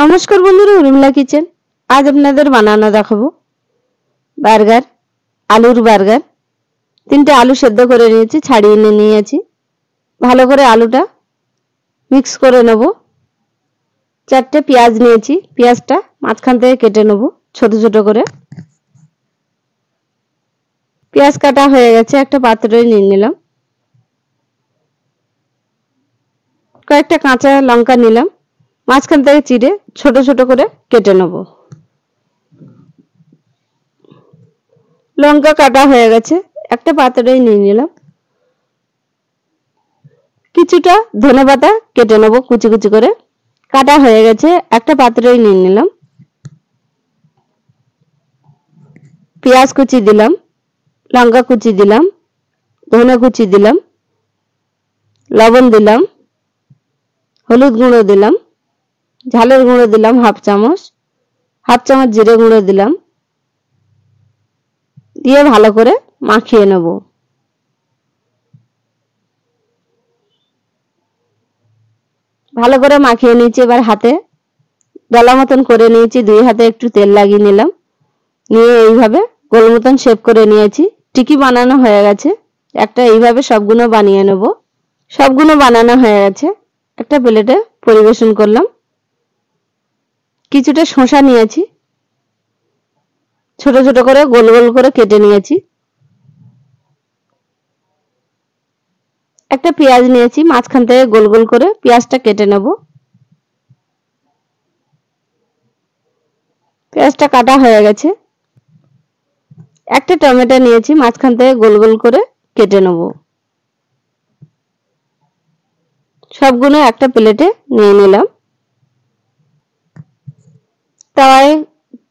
নমস্কার বন্ধুরা উর্মিলা কিচেন আজ আপনাদের বানানো দেখাবো বার্গার আলুর বার্গার তিনটে আলু সেদ্ধ করে নিয়েছি ছাড়িয়ে এনে নিয়েছি ভালো করে আলুটা মিক্স করে নেব চারটে পেঁয়াজ নিয়েছি পেঁয়াজটা মাঝখান থেকে কেটে নেব ছোট ছোট করে পেঁয়াজ কাটা হয়ে গেছে একটা পাত্রে নিয়ে নিলাম কয়েকটা কাঁচা লঙ্কা নিলাম মাঝখান থেকে চিড়ে ছোট ছোট করে কেটে নেব লঙ্কা কাটা হয়ে গেছে একটা পাত্রে নিয়ে নিলাম কিছুটা ধনে পাতা কেটে নেব কুচি কুচি করে কাটা হয়ে গেছে একটা পাত্রই নিয়ে নিলাম পেঁয়াজ কুচি দিলাম লঙ্কা কুচি দিলাম ধনে কুচি দিলাম লবণ দিলাম হলুদ গুঁড়ো দিলাম ঝালের গুঁড়ো দিলাম হাফ চামচ হাফ চামচ জিরে গুঁড়ো দিলাম দিয়ে ভালো করে মাখিয়ে নেব ভালো করে মাখিয়ে নিয়েছি এবার হাতে ডলা মতন করে নিয়েছি দুই হাতে একটু তেল লাগিয়ে নিলাম নিয়ে এইভাবে গোল মতন শেপ করে নিয়েছি টিকি বানানো হয়ে গেছে একটা এইভাবে সবগুলো বানিয়ে নেব সবগুলো বানানো হয়ে গেছে একটা প্লেটে পরিবেশন করলাম কিছুটা শসা নিয়েছি ছোট ছোট করে গোল গোল করে কেটে নিয়েছি একটা পেঁয়াজ নিয়েছি মাঝখান থেকে গোল গোল করে পেঁয়াজটা কেটে নেব পেঁয়াজটা কাটা হয়ে গেছে একটা টমেটো নিয়েছি মাঝখান থেকে গোল গোল করে কেটে নেব সবগুলো একটা প্লেটে নিয়ে নিলাম তাওয়ায়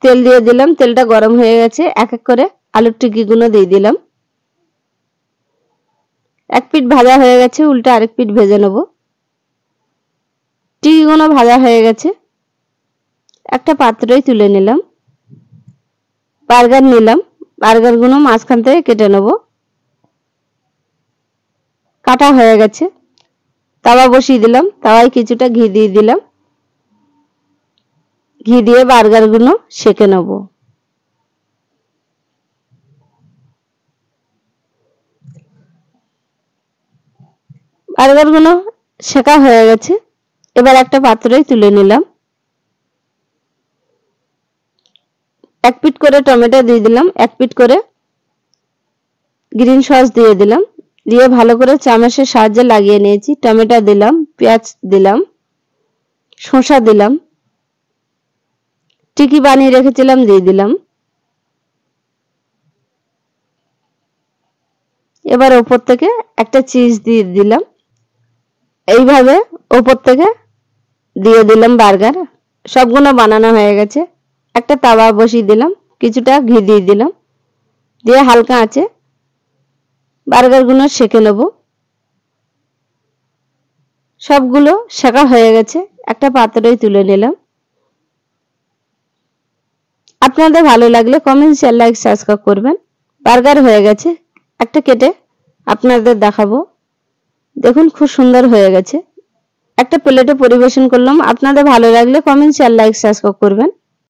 তেল দিয়ে দিলাম তেলটা গরম হয়ে গেছে এক এক করে আলুর টিকিগুলো দিয়ে দিলাম এক পিঠ ভাজা হয়ে গেছে উল্টা আরেক পিঠ ভেজে নেব টিকিগুলো ভাজা হয়ে গেছে একটা পাত্রই তুলে নিলাম বার্গার নিলাম বার্গারগুলো মাঝখান থেকে কেটে নেব কাটা হয়ে গেছে তাওয়া বসিয়ে দিলাম তাওয়ায় কিছুটা ঘি দিয়ে দিলাম ঘি দিয়ে বার্গারগুলো সেঁকে নেব বার্গারগুলো সেঁকা হয়ে গেছে এবার একটা পাত্রে তুলে নিলাম এক পিট করে টমেটো দিয়ে দিলাম এক পিট করে গ্রিন সস দিয়ে দিলাম দিয়ে ভালো করে চামচের সাহায্যে লাগিয়ে নিয়েছি টমেটো দিলাম পেঁয়াজ দিলাম শসা দিলাম টিকি বানিয়ে রেখেছিলাম দিয়ে দিলাম এবার ওপর থেকে একটা চিজ দিয়ে দিলাম এইভাবে ওপর থেকে দিয়ে দিলাম বার্গার সবগুলো বানানো হয়ে গেছে একটা তাওয়া বসিয়ে দিলাম কিছুটা ঘি দিয়ে দিলাম দিয়ে হালকা আছে বার্গারগুলো সেঁকে নেব সবগুলো শেখা হয়ে গেছে একটা পাত্রই তুলে নিলাম আপনাদের ভালো লাগলে কমেন্ট শেয়ার লাইক সাবস্ক্রাইব করবেন বার্গার হয়ে গেছে একটা কেটে আপনাদের দেখাবো দেখুন খুব সুন্দর হয়ে গেছে একটা প্লেটে পরিবেশন করলাম আপনাদের ভালো লাগলে কমেন্ট শেয়ার লাইক সাবস্ক্রাইব করবেন